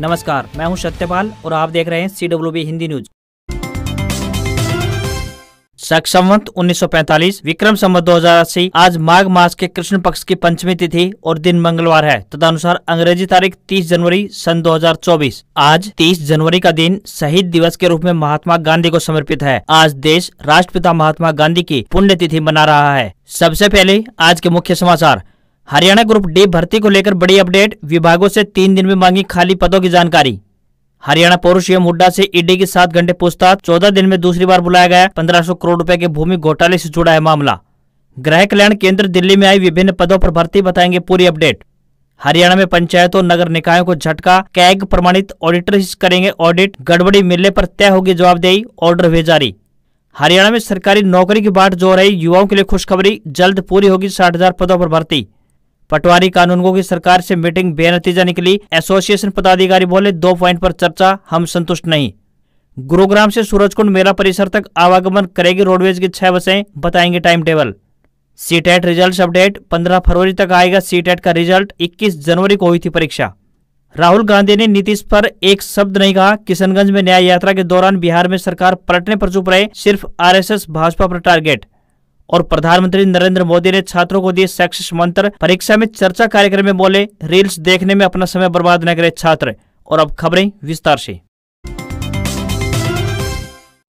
नमस्कार मैं हूं सत्यपाल और आप देख रहे हैं C W B Hindi news शक संवत 1945 विक्रम संवत दो आज माघ मास के कृष्ण पक्ष की पंचमी तिथि और दिन मंगलवार है तदनुसार अंग्रेजी तारीख 30 जनवरी सन 2024 आज 30 जनवरी का दिन शहीद दिवस के रूप में महात्मा गांधी को समर्पित है आज देश राष्ट्रपिता महात्मा गांधी की पुण्य तिथि मना रहा है सबसे पहले आज के मुख्य समाचार हरियाणा ग्रुप डी भर्ती को लेकर बड़ी अपडेट विभागों से तीन दिन में मांगी खाली पदों की जानकारी हरियाणा पौरुष एवं हुड्डा से ईडी की सात घंटे पूछताछ चौदह दिन में दूसरी बार बुलाया गया पंद्रह सौ करोड़ रुपए के भूमि घोटाले से जुड़ा है मामला ग्रह कल्याण केंद्र दिल्ली में आई विभिन्न पदों पर भर्ती बताएंगे पूरी अपडेट हरियाणा में पंचायतों नगर निकायों को झटका कैग प्रमाणित ऑडिटर करेंगे ऑडिट गड़बड़ी मिलने पर तय होगी जवाबदेही ऑर्डर हुए जारी हरियाणा में सरकारी नौकरी की बाट जो रही युवाओं के लिए खुशखबरी जल्द पूरी होगी साठ हजार पदों पर भर्ती पटवारी कानून की सरकार से मीटिंग बेनतीजा निकली एसोसिएशन पदाधिकारी बोले दो पॉइंट पर चर्चा हम संतुष्ट नहीं गुरुग्राम से सूरजकुंड मेला परिसर तक आवागमन करेगी रोडवेज की छह बसें बताएंगे time table CTET result update 15 फरवरी तक आएगा सीटेट का रिजल्ट 21 जनवरी को हुई थी परीक्षा राहुल गांधी ने नीतीश पर एक शब्द नहीं कहा किशनगंज में न्याय यात्रा के दौरान बिहार में सरकार पलटने पर चुप रहे सिर्फ आरएसएस भाजपा पर टारगेट और प्रधानमंत्री नरेंद्र मोदी ने छात्रों को दिए शैक्षिक मंत्र परीक्षा में चर्चा कार्यक्रम में बोले रील्स देखने में अपना समय बर्बाद न करे छात्र और अब खबरें विस्तार से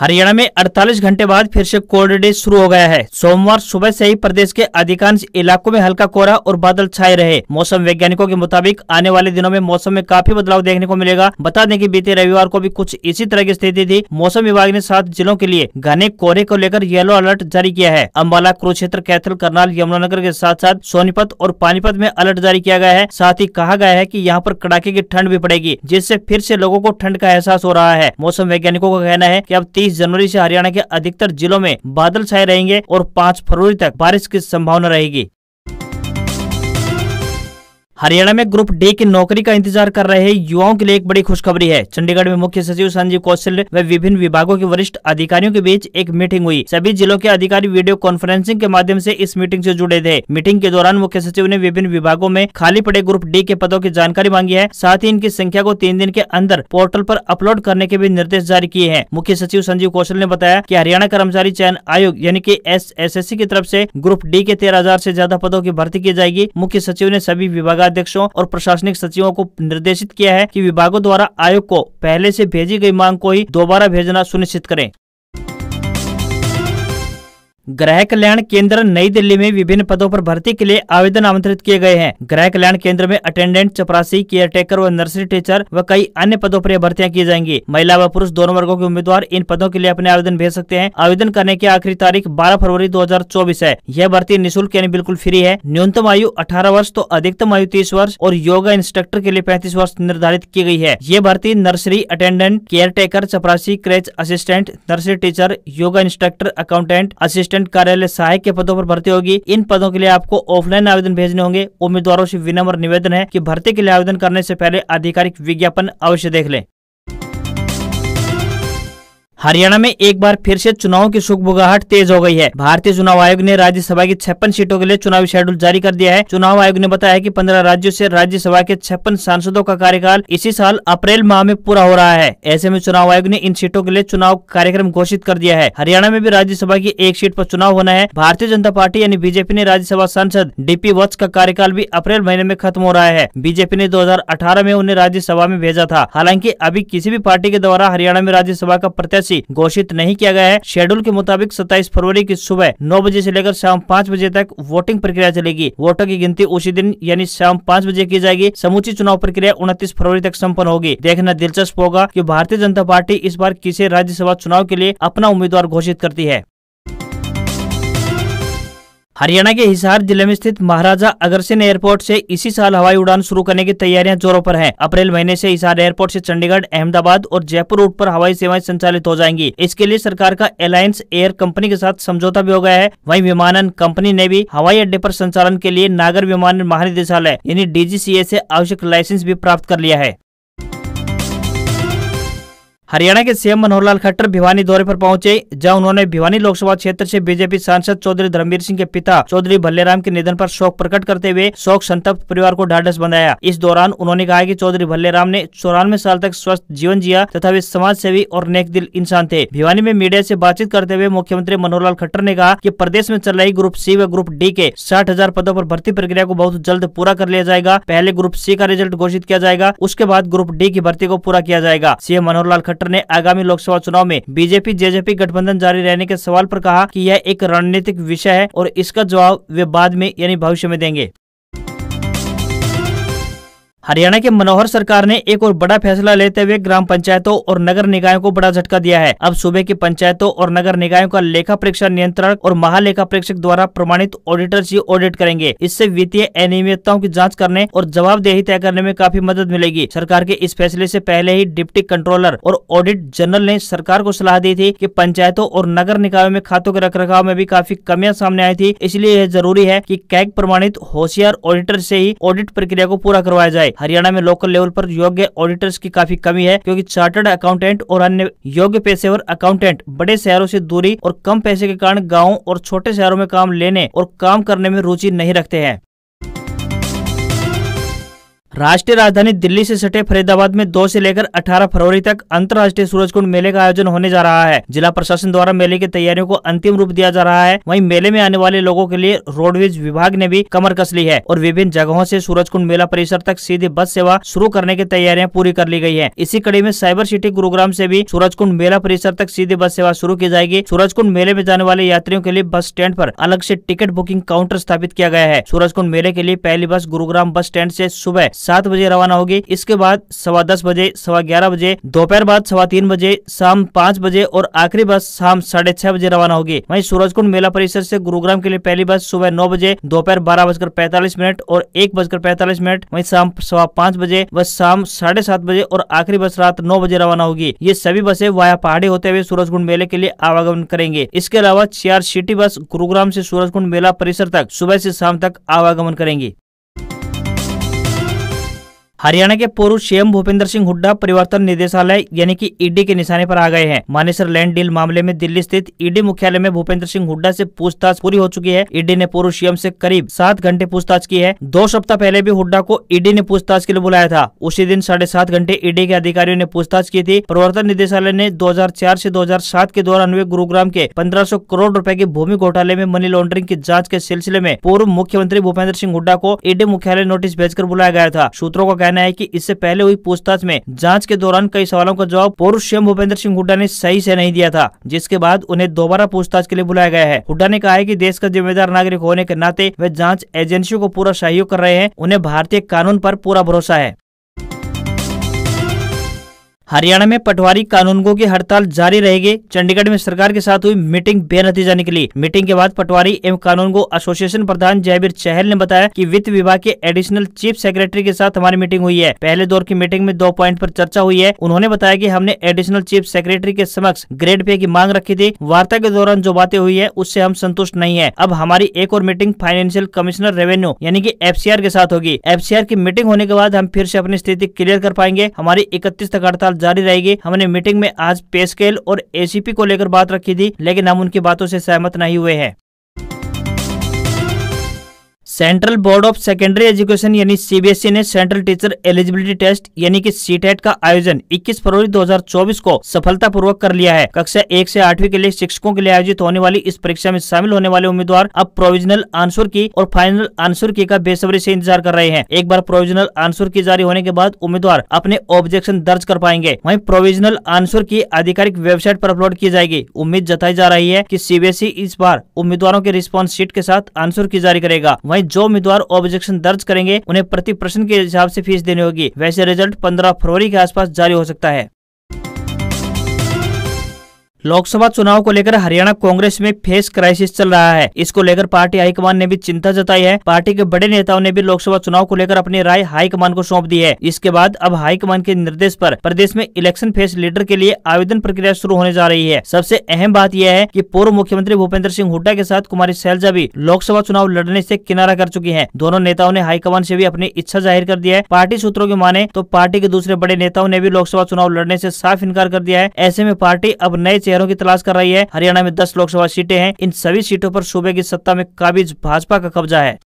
हरियाणा में 48 घंटे बाद फिर से कोल्ड डे शुरू हो गया है सोमवार सुबह से ही प्रदेश के अधिकांश इलाकों में हल्का कोहरा और बादल छाए रहे मौसम वैज्ञानिकों के मुताबिक आने वाले दिनों में मौसम में काफी बदलाव देखने को मिलेगा बता दें कि बीते रविवार को भी कुछ इसी तरह की स्थिति थी मौसम विभाग ने सात जिलों के लिए घने कोहरे को लेकर येलो अलर्ट जारी किया है अम्बाला कुरुक्षेत्र कैथल करनाल यमुनानगर के साथ साथ सोनीपत और पानीपत में अलर्ट जारी किया गया है साथ ही कहा गया है की यहाँ पर कड़ाके की ठंड भी पड़ेगी जिससे फिर से लोगों को ठंड का एहसास हो रहा है मौसम वैज्ञानिकों का कहना है की अब तेईस जनवरी से हरियाणा के अधिकतर जिलों में बादल छाए रहेंगे और पाँच फरवरी तक बारिश की संभावना रहेगी हरियाणा में ग्रुप डी की नौकरी का इंतजार कर रहे युवाओं के लिए एक बड़ी खुशखबरी है चंडीगढ़ में मुख्य सचिव संजीव कौशल व विभिन्न विभागों के वरिष्ठ अधिकारियों के बीच एक मीटिंग हुई सभी जिलों के अधिकारी वीडियो कॉन्फ्रेंसिंग के माध्यम से इस मीटिंग से जुड़े थे मीटिंग के दौरान मुख्य सचिव ने विभिन्न विभागों में खाली पड़े ग्रुप डी के पदों की जानकारी मांगी है साथ ही इनकी संख्या को तीन दिन के अंदर पोर्टल आरोप अपलोड करने के भी निर्देश जारी किए हैं मुख्य सचिव संजीव कौशल ने बताया की हरियाणा कर्मचारी चयन आयोग यानी की एस की तरफ ऐसी ग्रुप डी के तेरह हजार ज्यादा पदों की भर्ती की जाएगी मुख्य सचिव ने सभी विभाग अध्यक्षों और प्रशासनिक सचिवों को निर्देशित किया है कि विभागों द्वारा आयोग को पहले से भेजी गई मांग को ही दोबारा भेजना सुनिश्चित करें ग्रह कल्याण केंद्र नई दिल्ली में विभिन्न पदों पर भर्ती के लिए आवेदन आमंत्रित किए गए हैं ग्रह कल्याण केंद्र में अटेंडेंट चपरासी केयर टेकर व नर्सरी टीचर व कई अन्य पदों पर भर्तियां की जाएंगी महिला व पुरुष दोनों वर्गों के उम्मीदवार इन पदों के लिए अपने आवेदन भेज सकते हैं आवेदन करने की आखिरी तारीख बारह फरवरी दो है यह भर्ती निःशुल्क यानी बिल्कुल फ्री है न्यूनतम आयु अठारह वर्ष तो अधिकतम आयु तीस वर्ष और योगा इंस्ट्रक्टर के लिए पैंतीस वर्ष निर्धारित की गयी है ये भर्ती नर्सरी अटेंडेंट केयर टेकर चपरासी creche assistant nursery teacher yoga instructor accountant assistant assistant कार्यालय सहायक के पदों पर भर्ती होगी इन पदों के लिए आपको ऑफलाइन आवेदन भेजने होंगे उम्मीदवारों से विनम्र निवेदन है कि भर्ती के लिए आवेदन करने से पहले आधिकारिक विज्ञापन अवश्य देख लें हरियाणा में एक बार फिर से चुनाव की सुखबुगाहट तेज हो गई है भारतीय चुनाव आयोग ने राज्यसभा की छप्पन सीटों के लिए चुनावी शेड्यूल जारी कर दिया है चुनाव आयोग ने बताया कि पंद्रह राज्यों से राज्यसभा के छप्पन सांसदों का कार्यकाल इसी साल अप्रैल माह में पूरा हो रहा है ऐसे में चुनाव आयोग ने इन सीटों के लिए चुनाव कार्यक्रम घोषित कर दिया है हरियाणा में भी राज्यसभा की एक सीट आरोप चुनाव होना है भारतीय जनता पार्टी यानी बीजेपी ने राज्यसभा सांसद डी वत्स का कार्यकाल भी अप्रैल महीने में खत्म हो रहा है बीजेपी ने दो में उन्हें राज्यसभा में भेजा था हालांकि अभी किसी भी पार्टी के द्वारा हरियाणा में राज्यसभा का प्रत्याशी वैकेंसी घोषित नहीं किया गया है शेड्यूल के मुताबिक सत्ताईस फरवरी की सुबह नौ बजे से लेकर शाम पाँच बजे तक वोटिंग प्रक्रिया चलेगी वोटर की गिनती उसी दिन यानी शाम पाँच बजे की जाएगी समूची चुनाव प्रक्रिया उनतीस फरवरी तक सम्पन्न होगी देखना दिलचस्प होगा की भारतीय जनता पार्टी इस बार किसे राज्यसभा चुनाव के लिए अपना उम्मीदवार घोषित करती है हरियाणा के हिसार जिले में स्थित महाराजा अग्रसेन एयरपोर्ट से इसी साल हवाई उड़ान शुरू करने की तैयारियां जोरों पर हैं। अप्रैल महीने से हिसार एयरपोर्ट से चंडीगढ़ अहमदाबाद और जयपुर रूट पर हवाई सेवाएं संचालित हो जाएंगी इसके लिए सरकार का एलायंस एयर कंपनी के साथ समझौता भी हो गया है वही विमानन कंपनी ने भी हवाई अड्डे आरोप संचालन के लिए नागर विमानन महानिदेशालय यानी डी जी ऐसी आवश्यक लाइसेंस भी प्राप्त कर लिया है हरियाणा के सीएम मनोहर लाल खट्टर भिवानी दौरे पर पहुंचे जहां उन्होंने भिवानी लोकसभा क्षेत्र से बीजेपी सांसद चौधरी धर्मवीर सिंह के पिता चौधरी भल्लेराम के निधन पर शोक प्रकट करते हुए शोक संतप्त परिवार को ढाढ़स बनाया इस दौरान उन्होंने कहा कि चौधरी भल्लेराम ने चौरानवे साल तक स्वस्थ जीवन जिया तथा वे समाज सेवी और नेक दिल इंसान थे भिवानी में मीडिया ऐसी बातचीत करते हुए मुख्यमंत्री मनोहर लाल खट्टर ने कहा की प्रदेश में चल रही ग्रुप सी व ग्रुप डी के साठ हजार पदों आरोप भर्ती प्रक्रिया को बहुत जल्द पूरा कर लिया जाएगा पहले ग्रुप सी का रिजल्ट घोषित किया जाएगा उसके बाद ग्रुप डी की भर्ती को पूरा किया जाएगा सीएम मनोहर लाल खट्टर ने आगामी लोकसभा चुनाव में बीजेपी जेजेपी गठबंधन जारी रहने के सवाल पर कहा कि यह एक रणनीतिक विषय है और इसका जवाब वे बाद में यानी भविष्य में देंगे हरियाणा के मनोहर सरकार ने एक और बड़ा फैसला लेते हुए ग्राम पंचायतों और नगर निकायों को बड़ा झटका दिया है अब सूबे की पंचायतों और नगर निकायों का लेखा परीक्षा नियंत्रण और महालेखा परीक्षक द्वारा प्रमाणित ऑडिटर्स ही ऑडिट करेंगे इससे वित्तीय अनियमितताओं की जाँच करने और जवाबदेही तय करने में काफी मदद मिलेगी सरकार के इस फैसले ऐसी पहले ही डिप्टी कंट्रोलर और ऑडिट जनरल ने सरकार को सलाह दी थी की पंचायतों और नगर निकायों में खातों के रख में भी काफी कमियाँ सामने आई थी इसलिए यह जरूरी है की कैग प्रमाणित होशियार ऑडिटर ऐसी ही ऑडिट प्रक्रिया को पूरा करवाया जाए हरियाणा में लोकल लेवल पर योग्य ऑडिटर्स की काफी कमी है क्योंकि चार्टर्ड अकाउंटेंट और अन्य योग्य पेशेवर अकाउंटेंट बड़े शहरों से दूरी और कम पैसे के कारण गाँव और छोटे शहरों में काम लेने और काम करने में रुचि नहीं रखते हैं राष्ट्रीय राजधानी दिल्ली से सटे फरीदाबाद में 2 से लेकर 18 फरवरी तक अंतर्राष्ट्रीय सूरज कुंड मेले का आयोजन होने जा रहा है जिला प्रशासन द्वारा मेले की तैयारियों को अंतिम रूप दिया जा रहा है वहीं मेले में आने वाले लोगों के लिए रोडवेज विभाग ने भी कमर कस ली है और विभिन्न जगहों से कुंड मेला परिसर तक सीधी बस सेवा शुरू करने की तैयारियां पूरी कर ली गई है इसी कड़ी में साइबर सिटी गुरुग्राम ऐसी भी सूरज कुंड मेला परिसर तक सीधी बस सेवा शुरू की जाएगी सूरज कुंड मेले में जाने वाले यात्रियों के लिए बस स्टैंड आरोप अलग ऐसी टिकट बुकिंग काउंटर स्थापित किया गया है सूरज कुंड मेले के लिए पहली बस गुरुग्राम बस स्टैंड ऐसी सुबह सात बजे रवाना होगी इसके बाद सवा दस बजे सवा ग्यारह बजे दोपहर बाद सवा तीन बजे शाम पाँच बजे और आखिरी बस शाम साढ़े छह बजे रवाना होगी वहीं कुंड मेला परिसर से गुरुग्राम के लिए पहली बस सुबह नौ बजे दोपहर बारह बजकर पैतालीस मिनट और एक बजकर पैंतालीस मिनट वही शाम सवा पाँच बजे बस शाम साढ़े सात बजे और आखिरी बस रात नौ बजे रवाना होगी ये सभी बसें वाया पहाड़ी होते हुए सूरज कुंड मेले के लिए आवागमन करेंगे इसके अलावा चार सिटी बस गुरुग्राम से कुंड मेला परिसर तक सुबह से शाम तक आवागमन करेंगी हरियाणा के पूर्व सीएम भूपेंद्र सिंह हुड्डा परिवर्तन निदेशालय यानी कि ईडी के निशाने पर आ गए हैं मानेसर लैंड डील मामले में दिल्ली स्थित ईडी मुख्यालय में भूपेंद्र सिंह हुड्डा से पूछताछ पूरी हो चुकी है ईडी ने पूर्व सीएम से करीब सात घंटे पूछताछ की है दो सप्ताह पहले भी हुड्डा को ईडी ने पूछताछ के लिए बुलाया था उसी दिन साढ़े सात घंटे ईडी के अधिकारियों ने पूछताछ की थी प्रवर्तन निदेशालय ने दो से सात के दौरान हुए गुरुग्राम के सौ करोड़ रूपए के भूमि घोटाले में मनी लॉन्ड्रिंग की जाँच के सिलसिले में पूर्व मुख्यमंत्री भूपेंद्र सिंह हुड्डा को ईडी मुख्यालय नोटिस भेजकर बुलाया गया था सूत्रों का कहना कहना है की इससे पहले हुई पूछताछ में जाँच के दौरान कई सवालों का जवाब पूर्व सीएम भूपेंद्र सिंह हुड्डा ने सही ऐसी नहीं दिया था जिसके बाद उन्हें दोबारा पूछताछ के लिए बुलाया गया है हुड्डा ने कहा है की देश का जिम्मेदार नागरिक होने के नाते वे जाँच एजेंसियों को पूरा सहयोग कर रहे हैं उन्हें भारतीय कानून आरोप पूरा भरोसा है हरियाणा में पटवारी कानूनगो की हड़ताल जारी रहेगी चंडीगढ़ में सरकार के साथ हुई मीटिंग बेनतीजा निकली मीटिंग के बाद पटवारी एवं कानूनगो एसोसिएशन प्रधान जयवीर चहल ने बताया कि वित्त विभाग के एडिशनल चीफ सेक्रेटरी के साथ हमारी मीटिंग हुई है पहले दौर की मीटिंग में दो पॉइंट पर चर्चा हुई है उन्होंने बताया की हमने एडिशनल चीफ सेक्रेटरी के समक्ष ग्रेड पे की मांग रखी थी वार्ता के दौरान जो बातें हुई है उससे हम संतुष्ट नहीं है अब हमारी एक और मीटिंग फाइनेंशियल कमिश्नर रेवेन्यू यानी की एफ के साथ होगी एफ की मीटिंग होने के बाद हम फिर से अपनी स्थिति क्लियर कर पाएंगे हमारी इकतीस तक हड़ताल हड़ताल जारी रहेगी हमने मीटिंग में आज स्केल और एसीपी को लेकर बात रखी थी लेकिन हम उनकी बातों से सहमत नहीं हुए हैं Central Board of Secondary Education यानी सीबीएसई e ने सेंट्रल टीचर एलिजिबिलिटी टेस्ट यानी कि सीटेट e का आयोजन 21 फरवरी 2024 को सफलतापूर्वक कर लिया है कक्षा एक से आठवीं के लिए शिक्षकों के लिए आयोजित होने वाली इस परीक्षा में शामिल होने वाले उम्मीदवार अब प्रोविजनल आंसर की और फाइनल आंसर की का बेसब्री ऐसी इंतजार कर रहे हैं एक बार प्रोविजनल आंसर की जारी होने के बाद उम्मीदवार अपने ऑब्जेक्शन दर्ज कर पाएंगे वही प्रोविजनल आंसर की आधिकारिक वेबसाइट आरोप अपलोड की जाएगी उम्मीद जताई जा रही है की सीबीएसई e इस बार उम्मीदवारों के रिस्पॉन्स शीट के साथ आंसर की जारी करेगा वही जो उम्मीदवार ऑब्जेक्शन दर्ज करेंगे उन्हें प्रति प्रश्न के हिसाब से फीस देनी होगी वैसे रिजल्ट पंद्रह फरवरी के आसपास जारी हो सकता है लोकसभा चुनाव को लेकर हरियाणा कांग्रेस में फेस क्राइसिस चल रहा है इसको लेकर पार्टी हाईकमान ने भी चिंता जताई है पार्टी के बड़े नेताओं ने भी लोकसभा चुनाव को लेकर अपनी राय हाईकमान को सौंप दी है इसके बाद अब हाईकमान के निर्देश पर प्रदेश में इलेक्शन फेस लीडर के लिए आवेदन प्रक्रिया शुरू होने जा रही है सबसे अहम बात यह है की पूर्व मुख्यमंत्री भूपेंद्र सिंह हुड्डा के साथ कुमारी सैलजा भी लोकसभा चुनाव लड़ने ऐसी किनारा कर चुकी है दोनों नेताओं ने हाईकमान ऐसी भी अपनी इच्छा जाहिर कर दिया है पार्टी सूत्रों की माने तो पार्टी के दूसरे बड़े नेताओं ने भी लोकसभा चुनाव लड़ने ऐसी साफ इनकार कर दिया है ऐसे में पार्टी अब नए चेहरों की तलाश कर रही है हरियाणा में दस लोकसभा सीटें हैं इन सभी सीटों पर सूबे की सत्ता में काबिज भाजपा का कब्जा है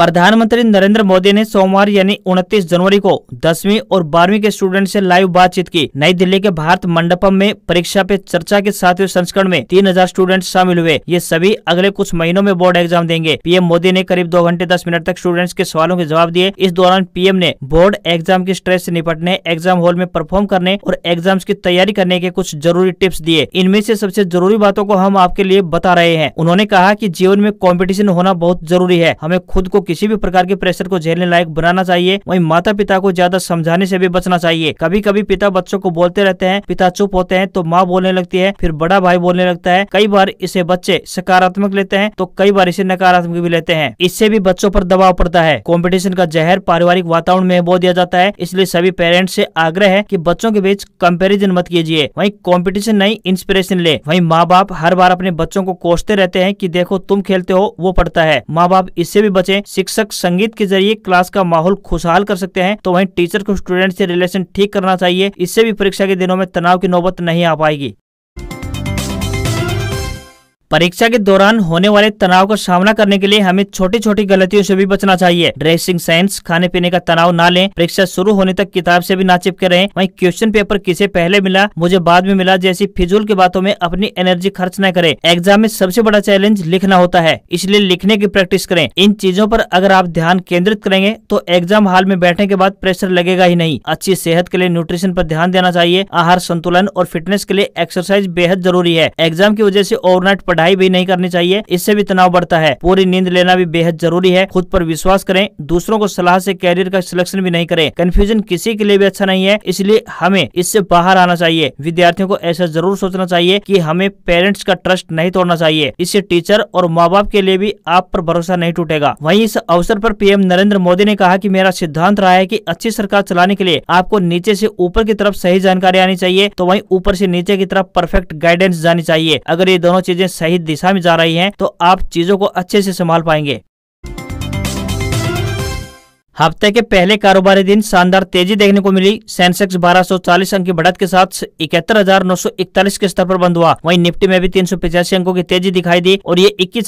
प्रधानमंत्री नरेंद्र मोदी ने सोमवार यानी 29 जनवरी को दसवीं और बारहवीं के स्टूडेंट से लाइव बातचीत की नई दिल्ली के भारत मंडपम में परीक्षा पे चर्चा के सातवें संस्करण में तीन हजार स्टूडेंट शामिल हुए ये सभी अगले कुछ महीनों में बोर्ड एग्जाम देंगे पीएम मोदी ने करीब दो घंटे दस मिनट तक स्टूडेंट्स के सवालों के जवाब दिए इस दौरान पीएम ने बोर्ड एग्जाम के स्ट्रेस ऐसी निपटने एग्जाम हॉल में परफॉर्म करने और एग्जाम की तैयारी करने के कुछ जरूरी टिप्स दिए इनमें ऐसी सबसे जरूरी बातों को हम आपके लिए बता रहे हैं उन्होंने कहा की जीवन में कॉम्पिटिशन होना बहुत जरूरी है हमें खुद को किसी भी प्रकार के प्रेशर को झेलने लायक बनाना चाहिए वही माता पिता को ज्यादा समझाने से भी बचना चाहिए कभी कभी पिता बच्चों को बोलते रहते हैं पिता चुप होते हैं तो माँ बोलने लगती है फिर बड़ा भाई बोलने लगता है कई बार इसे बच्चे सकारात्मक लेते हैं तो कई बार इसे नकारात्मक भी लेते हैं इससे भी बच्चों पर दबाव पड़ता है कंपटीशन का जहर पारिवारिक वातावरण में बो दिया जाता है इसलिए सभी पेरेंट्स से आग्रह है कि बच्चों के बीच कंपैरिजन मत कीजिए वहीं कंपटीशन नहीं इंस्पिरेशन ले वहीं माँ बाप हर बार अपने बच्चों को कोसते रहते हैं कि देखो तुम खेलते हो वो पड़ता है माँ बाप इससे भी बचे शिक्षक संगीत के जरिए क्लास का माहौल खुशहाल कर सकते हैं तो वहीं टीचर को स्टूडेंट से रिलेशन ठीक करना चाहिए इससे भी परीक्षा के दिनों में तनाव की नौबत नहीं आ पाएगी परीक्षा के दौरान होने वाले तनाव का सामना करने के लिए हमें छोटी छोटी गलतियों से भी बचना चाहिए ड्रेसिंग सेंस खाने पीने का तनाव ना लें परीक्षा शुरू होने तक किताब से भी ना चिपके रहे वहीं क्वेश्चन पेपर किसे पहले मिला मुझे बाद में मिला जैसी फिजूल की बातों में अपनी एनर्जी खर्च न करे एग्जाम में सबसे बड़ा चैलेंज लिखना होता है इसलिए लिखने की प्रैक्टिस करें इन चीजों आरोप अगर आप ध्यान केंद्रित करेंगे तो एग्जाम हॉल में बैठने के बाद प्रेशर लगेगा ही नहीं अच्छी सेहत के लिए न्यूट्रिशन आरोप ध्यान देना चाहिए आहार संतुलन और फिटनेस के लिए एक्सरसाइज बेहद जरूरी है एग्जाम की वजह ऐसी ओवरनाइट पढ़ाई भी नहीं करनी चाहिए इससे भी तनाव बढ़ता है पूरी नींद लेना भी बेहद जरूरी है खुद पर विश्वास करें दूसरों को सलाह से कैरियर का सिलेक्शन भी नहीं करें कंफ्यूजन किसी के लिए भी अच्छा नहीं है इसलिए हमें इससे बाहर आना चाहिए विद्यार्थियों को ऐसा जरूर सोचना चाहिए की हमें पेरेंट्स का ट्रस्ट नहीं तोड़ना चाहिए इससे टीचर और माँ बाप के लिए भी आप पर भरोसा नहीं टूटेगा वहीं इस अवसर पर पीएम नरेंद्र मोदी ने कहा कि मेरा सिद्धांत रहा है कि अच्छी सरकार चलाने के लिए आपको नीचे से ऊपर की तरफ सही जानकारी आनी चाहिए तो वहीं ऊपर से नीचे की तरफ परफेक्ट गाइडेंस जानी चाहिए अगर ये दोनों चीजें सही सही दिशा में जा रही है तो आप चीजों को अच्छे से संभाल पाएंगे हफ्ते के पहले कारोबारी दिन शानदार तेजी देखने को मिली सेंसेक्स 1240 अंक की बढ़त के साथ इकहत्तर के स्तर पर बंद हुआ वहीं निफ्टी में भी तीन अंकों की तेजी दिखाई दी और ये इक्कीस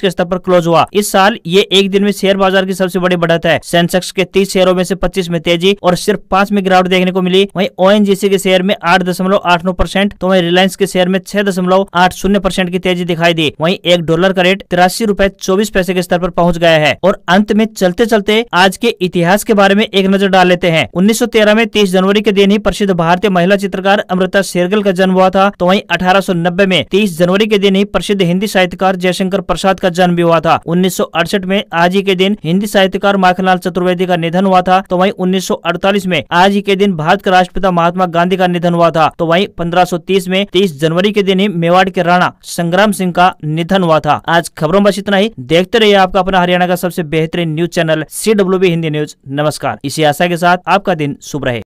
के स्तर पर क्लोज हुआ इस साल ये एक दिन में शेयर बाजार की सबसे बड़ी बढ़त है सेंसेक्स के तीस शेयरों में से पच्चीस में तेजी और सिर्फ पांच में गिरावट देखने को मिली वही ओ के शेयर में आठ तो वही रिलायंस के शेयर में छह की तेजी दिखाई दी वही एक डॉलर का रेट तिरासी रूपए चौबीस पैसे के स्तर पर पहुँच गया है और अंत में चलते चलते आज के इतिहास के बारे में एक नजर डाल लेते हैं 1913 में 30 जनवरी के दिन ही प्रसिद्ध भारतीय महिला चित्रकार अमृता शेरगल का जन्म हुआ था तो वहीं 1890 में 30 जनवरी के दिन ही प्रसिद्ध हिंदी साहित्यकार जयशंकर प्रसाद का जन्म भी हुआ था उन्नीस में आज ही के दिन हिंदी साहित्यकार माखनलाल चतुर्वेदी का निधन हुआ था तो वही उन्नीस में आज ही के दिन भारत के राष्ट्रपिता महात्मा गांधी का निधन हुआ था तो वही पंद्रह में तीस जनवरी के दिन ही मेवाड़ के राणा संग्राम सिंह का निधन हुआ था आज खबरों बस इतना ही देखते रहिए आपका अपना हरियाणा का सबसे बेहतरीन news channel C W Hindi news नमस्कार इसी आशा के साथ आपका दिन शुभ रहे